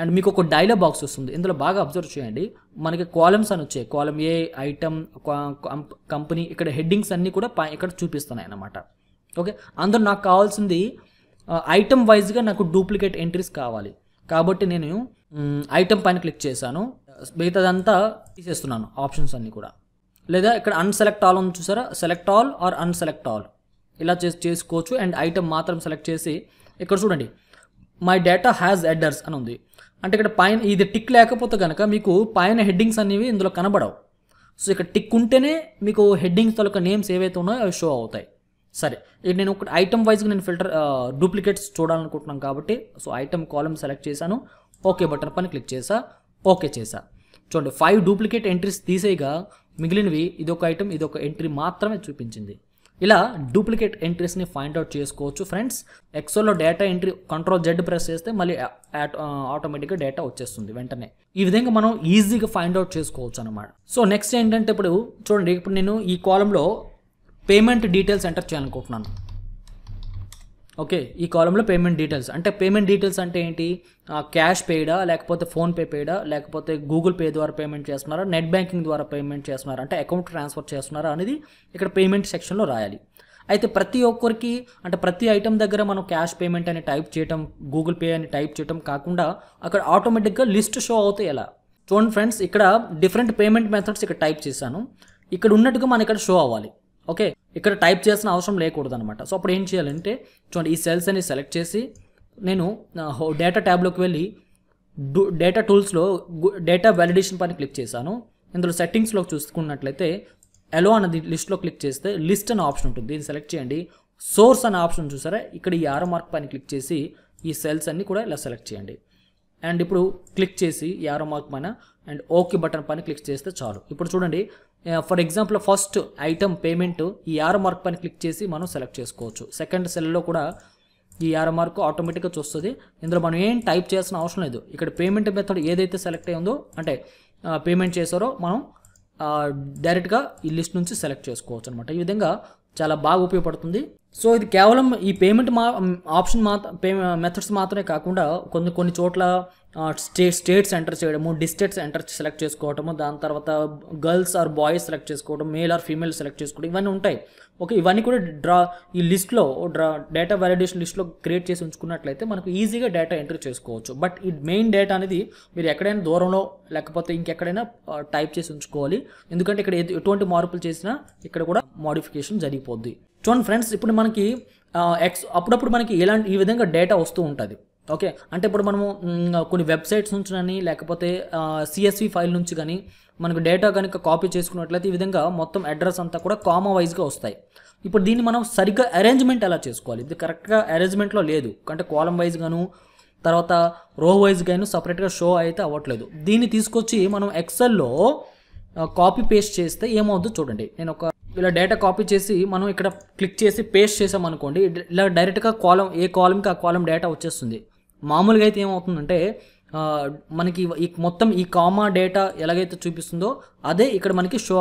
అండ్ మీకు ఒక డైలాగ్ బాక్స్ వస్తుంది ఇందులో బాగా అబ్జర్వ్ చేయండి మనకి కాలమ్స్ అని వచ్చాయి కాలం ఏ ఐటమ్ కంపెనీ ఇక్కడ హెడ్డింగ్స్ అన్నీ కూడా ఇక్కడ చూపిస్తున్నాయి అన్నమాట ఓకే అందులో నాకు కావాల్సింది ఐటమ్ వైజ్గా నాకు డూప్లికేట్ ఎంట్రీస్ కావాలి కాబట్టి నేను ఐటమ్ పైన క్లిక్ చేశాను మిగతాదంతా తీసేస్తున్నాను ఆప్షన్స్ అన్నీ కూడా లేదా ఇక్కడ అన్సెలెక్ట్ ఆల్ ఉంది చూసారా select all or unselect all ఇలా చేసి చేసుకోవచ్చు అండ్ ఐటమ్ మాత్రం సెలెక్ట్ చేసి ఇక్కడ చూడండి మై డేటా హ్యాజ్ ఎడ్డర్స్ అని ఉంది అంటే ఇక్కడ పైన ఇది టిక్ లేకపోతే కనుక మీకు పైన హెడ్డింగ్స్ అనేవి ఇందులో కనబడవు సో ఇక్కడ టిక్ ఉంటేనే మీకు హెడ్డింగ్స్ తొలక నేమ్స్ ఏవైతే ఉన్నాయో అవి షో అవుతాయి సరే ఇక్కడ నేను ఒక ఐటమ్ వైజ్గా నేను ఫిల్టర్ డూప్లికేట్స్ చూడాలనుకుంటున్నాను కాబట్టి సో ఐటమ్ కాలమ్ సెలెక్ట్ చేశాను ఓకే బటన్ పని క్లిక్ చేసా ఓకే చేసా చూడండి ఫైవ్ డూప్లికేట్ ఎంట్రీస్ తీసేయగా మిగిలినవి ఇదొక ఐటెం ఇదొక ఎంట్రీ మాత్రమే చూపించింది ఇలా డూప్లికేట్ ఎంట్రీస్ని ఫైండ్ అవుట్ చేసుకోవచ్చు ఫ్రెండ్స్ ఎక్సెల్లో data entry control Z press చేస్తే మళ్ళీ ఆటోమేటిక్గా uh, డేటా వచ్చేస్తుంది వెంటనే ఈ విధంగా మనం ఈజీగా ఫైండ్ అవుట్ చేసుకోవచ్చు అనమాట సో నెక్స్ట్ ఏంటంటే ఇప్పుడు చూడండి ఇప్పుడు నేను ఈ కాలంలో పేమెంట్ డీటెయిల్స్ ఎంటర్ చేయాలనుకుంటున్నాను ఓకే ఈ కాలంలో పేమెంట్ డీటెయిల్స్ అంటే పేమెంట్ డీటెయిల్స్ అంటే ఏంటి క్యాష్ పేయడా లేకపోతే ఫోన్పే పేడా లేకపోతే గూగుల్ పే ద్వారా పేమెంట్ చేస్తున్నారా నెట్ బ్యాంకింగ్ ద్వారా పేమెంట్ చేస్తున్నారా అంటే అకౌంట్ ట్రాన్స్ఫర్ చేస్తున్నారా అనేది ఇక్కడ పేమెంట్ సెక్షన్లో రాయాలి అయితే ప్రతి ఒక్కరికి అంటే ప్రతి ఐటెం దగ్గర మనం క్యాష్ పేమెంట్ అని టైప్ చేయటం గూగుల్ పే అని టైప్ చేయటం కాకుండా అక్కడ ఆటోమేటిక్గా లిస్ట్ షో అవుతాయి ఎలా చూడండి ఫ్రెండ్స్ ఇక్కడ డిఫరెంట్ పేమెంట్ మెథడ్స్ ఇక్కడ టైప్ చేశాను ఇక్కడ ఉన్నట్టుగా మన ఇక్కడ షో అవ్వాలి ఓకే ఇక్కడ టైప్ చేసిన అవసరం లేకూడదు అనమాట సో అప్పుడు ఏం చేయాలంటే చూడండి ఈ సెల్స్ అని సెలెక్ట్ చేసి నేను డేటా ట్యాబ్లోకి వెళ్ళి డేటా టూల్స్లో డేటా వ్యాలిడేషన్ పైన క్లిక్ చేశాను ఇందులో సెట్టింగ్స్లో చూసుకున్నట్లయితే ఎలో అన్నది లిస్ట్లో క్లిక్ చేస్తే లిస్ట్ అనే ఆప్షన్ ఉంటుంది దీన్ని సెలెక్ట్ చేయండి సోర్స్ అనే ఆప్షన్ చూసారా ఇక్కడ ఈ ఆరో మార్క్ పైన క్లిక్ చేసి ఈ సెల్స్ అన్నీ కూడా ఇలా సెలెక్ట్ చేయండి అండ్ ఇప్పుడు క్లిక్ చేసి ఆరో మార్క్ పైన అండ్ ఓకే బటన్ పైన క్లిక్ చేస్తే చాలు ఇప్పుడు చూడండి for example first item payment ఈ ఆర్ మార్క్ పైన క్లిక్ చేసి మనం సెలెక్ట్ చేసుకోవచ్చు సెకండ్ సెల్లో కూడా ఈ ఆర్ మార్క్ ఆటోమేటిక్గా చూస్తుంది ఇందులో మనం ఏం టైప్ చేయాల్సిన అవసరం లేదు ఇక్కడ పేమెంట్ మెథడ్ ఏదైతే సెలెక్ట్ అయ్యిందో అంటే పేమెంట్ చేశారో మనం డైరెక్ట్గా ఈ లిస్ట్ నుంచి సెలెక్ట్ చేసుకోవచ్చు అనమాట ఈ విధంగా చాలా బాగా ఉపయోగపడుతుంది సో ఇది కేవలం ఈ పేమెంట్ మా ఆప్షన్ మాత్ర మెథడ్స్ మాత్రమే కాకుండా కొన్ని కొన్ని చోట్ల స్టేట్ స్టేట్స్ ఎంటర్ చేయడము డిస్టేట్స్ ఎంటర్ సెలెక్ట్ చేసుకోవటము దాని తర్వాత గర్ల్స్ ఆర్ బాయ్స్ సెలెక్ట్ చేసుకోవడం మేల్ ఆర్ ఫీమేల్ సెలెక్ట్ చేసుకోవడం ఇవన్నీ ఉంటాయి ఓకే ఇవన్నీ కూడా డ్రా ఈ లిస్ట్లో డ్రా డేటా వ్యాలిడేషన్ లిస్ట్లో క్రియేట్ చేసి ఉంచుకున్నట్లయితే మనకు ఈజీగా డేటా ఎంటర్ చేసుకోవచ్చు బట్ ఈ మెయిన్ డేటా అనేది మీరు ఎక్కడైనా దూరంలో లేకపోతే ఇంకెక్కడైనా టైప్ చేసి ఉంచుకోవాలి ఎందుకంటే ఇక్కడ ఎటువంటి మార్పులు చేసినా ఇక్కడ కూడా మోడిఫికేషన్ జరిగిపోద్ది చూడండి ఫ్రెండ్స్ ఇప్పుడు మనకి ఎక్స్ అప్పుడప్పుడు మనకి ఇలాంటి ఈ విధంగా డేటా వస్తూ ఉంటుంది ఓకే అంటే ఇప్పుడు మనము కొన్ని వెబ్సైట్స్ నుంచి కానీ లేకపోతే సిఎస్వి ఫైల్ నుంచి కానీ మనకు డేటా కనుక కాపీ చేసుకున్నట్లయితే ఈ విధంగా మొత్తం అడ్రస్ అంతా కూడా కామా వైజ్గా వస్తాయి ఇప్పుడు దీన్ని మనం సరిగ్గా అరేంజ్మెంట్ ఎలా చేసుకోవాలి ఇది కరెక్ట్గా అరేంజ్మెంట్లో లేదు అంటే కాలం వైజ్ గాను తర్వాత రో వైజ్ గాను సపరేట్గా షో అయితే అవ్వట్లేదు దీన్ని తీసుకొచ్చి మనం ఎక్సెల్లో కాపీ పేస్ట్ చేస్తే ఏమవుతుందో చూడండి నేను ఒక ఇలా డేటా కాపీ చేసి మనం ఇక్కడ క్లిక్ చేసి పేస్ట్ చేసాం అనుకోండి ఇలా డైరెక్ట్గా కాలం ఏ కాలంకి ఆ కాలం డేటా వచ్చేస్తుంది మామూలుగా అయితే ఏమవుతుందంటే మనకి ఈ మొత్తం ఈ కామా డేటా ఎలాగైతే చూపిస్తుందో అదే ఇక్కడ మనకి షో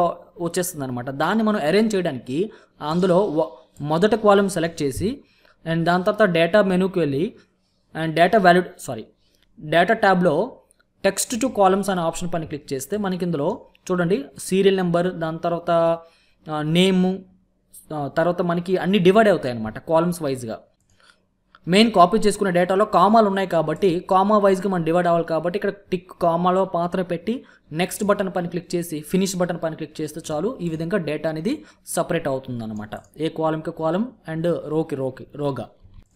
వచ్చేస్తుంది అనమాట దాన్ని మనం అరేంజ్ చేయడానికి అందులో మొదట కాలమ్ సెలెక్ట్ చేసి అండ్ దాని తర్వాత డేటా మెనూకి వెళ్ళి and data value sorry data ట్యాబ్లో టెక్స్ట్ టు కాలమ్స్ అనే ఆప్షన్ పైన క్లిక్ చేస్తే మనకి ఇందులో చూడండి సీరియల్ నెంబర్ దాని తర్వాత నేము తర్వాత మనకి అన్ని డివైడ్ అవుతాయి అనమాట కాలమ్స్ వైజ్గా మెయిన్ కాపీ చేసుకునే డేటాలో కామాలు ఉన్నాయి కాబట్టి కామా వైజ్గా మనం డివైడ్ అవ్వాలి కాబట్టి ఇక్కడ టిక్ కామాలో పాత్ర పెట్టి నెక్స్ట్ బటన్ పని క్లిక్ చేసి ఫినిష్ బటన్ పని క్లిక్ చేస్తే చాలు ఈ విధంగా డేటా అనేది సపరేట్ అనమాట ఏ కాలంకి కాలం అండ్ రోకి రోకి రోగా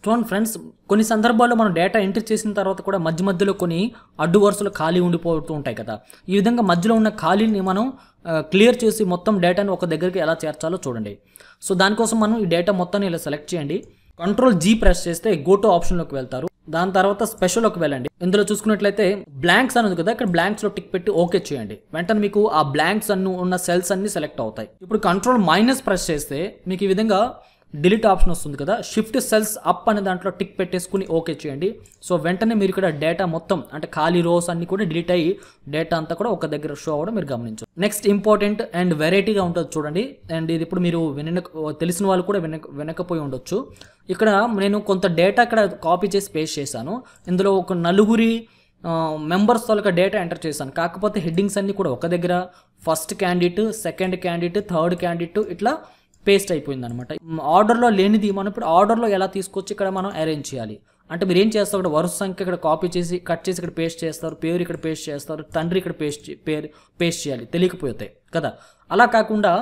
చూడండి ఫ్రెండ్స్ కొన్ని సందర్భాల్లో మనం డేటా ఎంటర్ చేసిన తర్వాత కూడా మధ్య మధ్యలో కొన్ని అడ్డు వరుసలు ఖాళీ ఉండిపోతూ ఉంటాయి కదా ఈ విధంగా మధ్యలో ఉన్న ఖాళీని మనం క్లియర్ చేసి మొత్తం డేటాని ఒక దగ్గరికి ఎలా చేర్చాలో చూడండి సో దానికోసం మనం ఈ డేటా మొత్తాన్ని ఇలా సెలెక్ట్ చేయండి కంట్రోల్ జీ ప్రెస్ చేస్తే గోటో ఆప్షన్లోకి వెళ్తారు దాని తర్వాత స్పెషల్లోకి వెళ్ళండి ఇందులో చూసుకున్నట్లయితే బ్లాంక్స్ అని ఉంది కదా ఇక్కడ బ్లాంక్స్లో టిక్ పెట్టి ఓకే చేయండి వెంటనే మీకు ఆ బ్లాంక్స్ అన్ను ఉన్న సెల్స్ అన్ని సెలెక్ట్ అవుతాయి ఇప్పుడు కంట్రోల్ మైనస్ ప్రెస్ చేస్తే మీకు ఈ విధంగా డిలీట్ ఆప్షన్ వస్తుంది కదా షిఫ్ట్ సెల్స్ అప్ అనే దాంట్లో టిక్ పెట్టేసుకుని ఓకే చేయండి సో వెంటనే మీరు ఇక్కడ డేటా మొత్తం అంటే ఖాళీ రోస్ అన్ని కూడా డిలీట్ అయ్యి డేటా అంతా కూడా ఒక దగ్గర షో అవ్వడం మీరు గమనించు నెక్స్ట్ ఇంపార్టెంట్ అండ్ వెరైటీగా ఉంటుంది చూడండి అండ్ ఇది ఇప్పుడు మీరు విన తెలిసిన వాళ్ళు కూడా వినక వినకపోయి ఉండొచ్చు ఇక్కడ నేను కొంత డేటా ఇక్కడ కాపీ చేసి పేస్ట్ చేశాను ఇందులో ఒక నలుగురి మెంబర్స్ తాలూకా డేటా ఎంటర్ చేశాను కాకపోతే హెడ్డింగ్స్ అన్నీ కూడా ఒక దగ్గర first candidate second candidate third candidate ఇట్లా పేస్ట్ అయిపోయింది అనమాట ఆర్డర్లో లేనిది మనం ఆర్డర్లో ఎలా తీసుకొచ్చి ఇక్కడ మనం అరేంజ్ చేయాలి అంటే మీరు ఏం చేస్తారు ఇక్కడ వరుస సంఖ్య ఇక్కడ కాపీ చేసి కట్ చేసి ఇక్కడ పేస్ట్ చేస్తారు పేరు ఇక్కడ పేస్ట్ చేస్తారు తండ్రి ఇక్కడ పేస్ట్ పేరు పేస్ట్ చేయాలి తెలియకపోతే కదా అలా కాకుండా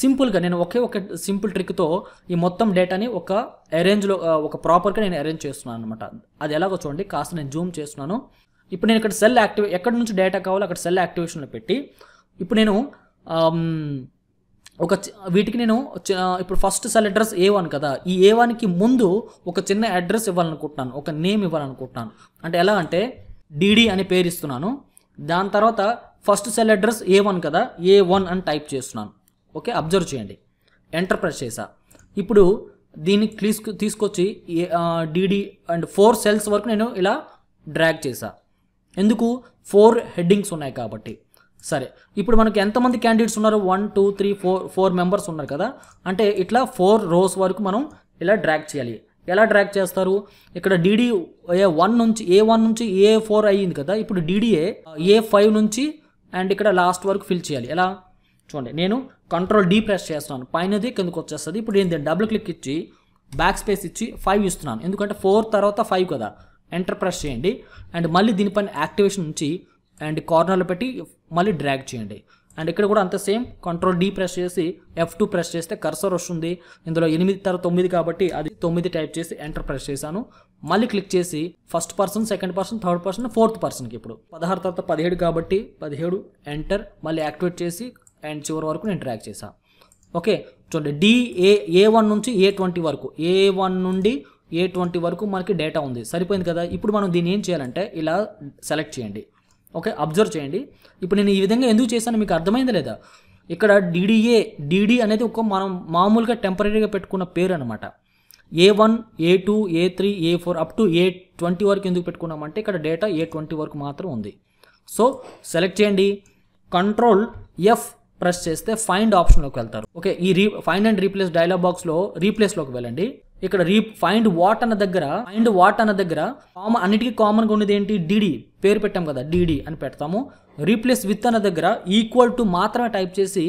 సింపుల్గా నేను ఒకే ఒక సింపుల్ ట్రిక్తో ఈ మొత్తం డేటాని ఒక అరేంజ్లో ఒక ప్రాపర్గా నేను అరేంజ్ చేస్తున్నాను అనమాట అది ఎలాగో చూడండి కాస్త నేను జూమ్ చేస్తున్నాను ఇప్పుడు నేను ఇక్కడ సెల్ యాక్టివే ఎక్కడి నుంచి డేటా కావాలో అక్కడ సెల్ యాక్టివేషన్లో పెట్టి ఇప్పుడు నేను ఒక వీటికి నేను ఇప్పుడు first cell address A one కదా ఈ ఏ వన్కి ముందు ఒక చిన్న అడ్రస్ ఇవ్వాలనుకుంటున్నాను ఒక నేమ్ ఇవ్వాలనుకుంటున్నాను అంటే ఎలా అంటే డీడీ అనే పేరు ఇస్తున్నాను దాని తర్వాత first cell address A one కదా ఏ వన్ అని టైప్ చేస్తున్నాను ఓకే అబ్జర్వ్ చేయండి ఎంటర్ ప్రెస్ చేసా ఇప్పుడు దీన్ని తీసుకు తీసుకొచ్చి డీడీ అండ్ ఫోర్ సెల్స్ వరకు నేను ఇలా డ్రాగ్ చేశా ఎందుకు ఫోర్ హెడ్డింగ్స్ ఉన్నాయి కాబట్టి సరే ఇప్పుడు మనకి ఎంతమంది క్యాండిడేట్స్ ఉన్నారు one two three four four members ఉన్నారు కదా అంటే ఇట్లా ఫోర్ రోస్ వరకు మనం ఇలా డ్రాక్ చేయాలి ఎలా డ్రాక్ చేస్తారు ఇక్కడ డిడి ఏ వన్ నుంచి ఏ వన్ నుంచి ఏ ఫోర్ అయ్యింది కదా ఇప్పుడు డిడిఏ ఏ ఫైవ్ నుంచి అండ్ ఇక్కడ లాస్ట్ వరకు ఫిల్ చేయాలి ఎలా చూడండి నేను కంట్రోల్ డీ ప్రెస్ చేస్తున్నాను పైనది కిందకు వచ్చేస్తుంది ఇప్పుడు నేను డబుల్ క్లిక్ ఇచ్చి బ్యాక్ స్పేస్ ఇచ్చి ఫైవ్ ఇస్తున్నాను ఎందుకంటే ఫోర్ తర్వాత ఫైవ్ కదా ఎంటర్ ప్రెస్ చేయండి అండ్ మళ్ళీ దీనిపైన యాక్టివేషన్ నుంచి అండ్ కార్నర్లో పెట్టి మళ్ళీ డ్రాగ్ చేయండి అండ్ ఇక్కడ కూడా అంత సేమ్ కంట్రోల్ డీ ప్రెస్ చేసి ఎఫ్ టూ ప్రెస్ చేస్తే కర్సర్ వస్తుంది ఇందులో ఎనిమిది తర తొమ్మిది కాబట్టి అది తొమ్మిది టైప్ చేసి ఎంటర్ ప్రెస్ చేశాను మళ్ళీ క్లిక్ చేసి first person second person third person fourth పర్సన్కి ఇప్పుడు పదహారు తర్వాత పదిహేడు కాబట్టి పదిహేడు ఎంటర్ మళ్ళీ యాక్టివేట్ చేసి అండ్ చివరి వరకు నేను ట్రాక్ చేశాను ఓకే చూడండి డి ఏ ఏ వన్ నుంచి ఏ ట్వంటీ వరకు ఏ వన్ నుండి ఏ ట్వంటీ వరకు మనకి డేటా ఉంది సరిపోయింది కదా ఇప్పుడు మనం దీన్ని ఏం చేయాలంటే ఇలా సెలెక్ట్ చేయండి ఓకే అబ్జర్వ్ చేయండి ఇప్పుడు నేను ఈ విధంగా ఎందుకు చేశాను మీకు అర్థమైంది లేదా ఇక్కడ డిడిఏ డిడి అనేది ఒక మనం మామూలుగా టెంపరీగా పెట్టుకున్న పేరు అనమాట A one A two A three A four up to A twenty వరకు ఎందుకు పెట్టుకున్నామంటే ఇక్కడ డేటా ఏ ట్వంటీ వరకు మాత్రం ఉంది సో సెలెక్ట్ చేయండి కంట్రోల్ ఎఫ్ ప్రెస్ చేస్తే ఫైండ్ ఆప్షన్లోకి వెళ్తారు ఓకే ఈ రీ ఫైండ్ అండ్ రీప్లేస్ డైలాగ్ బాక్స్లో రీప్లేస్లోకి వెళ్ళండి ఇక్కడ రీ ఫైండ్ వాట్ అన్న దగ్గర ఫైండ్ వాట్ అన్న దగ్గర కామన్ అన్నిటికీ కామన్గా ఉండేది ఏంటి డిడి పేరు పెట్టాం కదా డిడి అని పెడతాము రీప్లేస్ విత్ అన్న దగ్గర ఈక్వల్ టు మాత్రమే టైప్ చేసి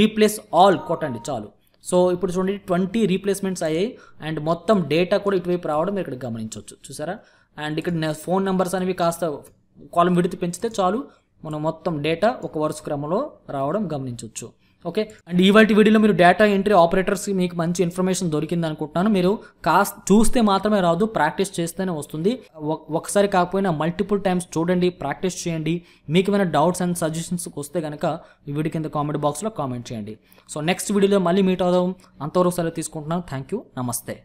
రీప్లేస్ ఆల్ కొట్టండి చాలు సో ఇప్పుడు చూడండి ట్వంటీ రీప్లేస్మెంట్స్ అయ్యాయి అండ్ మొత్తం డేటా కూడా ఇటువైపు రావడం మీరు ఇక్కడ గమనించవచ్చు చూసారా అండ్ ఇక్కడ ఫోన్ నెంబర్స్ అనేవి కాస్త కాలం విడితే పెంచితే చాలు మనం మొత్తం డేటా ఒక వరుస క్రమంలో రావడం గమనించవచ్చు ఓకే అండ్ ఇవాళ వీడియోలో మీరు డేటా ఎంట్రీ ఆపరేటర్స్ మీకు మంచి ఇన్ఫర్మేషన్ దొరికింది అనుకుంటున్నాను మీరు కాస్ చూస్తే మాత్రమే రాదు ప్రాక్టీస్ చేస్తేనే వస్తుంది ఒకసారి కాకపోయినా మల్టిపుల్ టైమ్స్ చూడండి ప్రాక్టీస్ చేయండి మీకు ఏమైనా డౌట్స్ అండ్ సజెషన్స్ వస్తే కనుక ఈ వీడియో కింద కామెంట్ బాక్స్లో కామెంట్ చేయండి సో నెక్స్ట్ వీడియోలో మళ్ళీ మీట్ అవుదాం అంతవరకు సరే తీసుకుంటున్నాను థ్యాంక్ యూ నమస్తే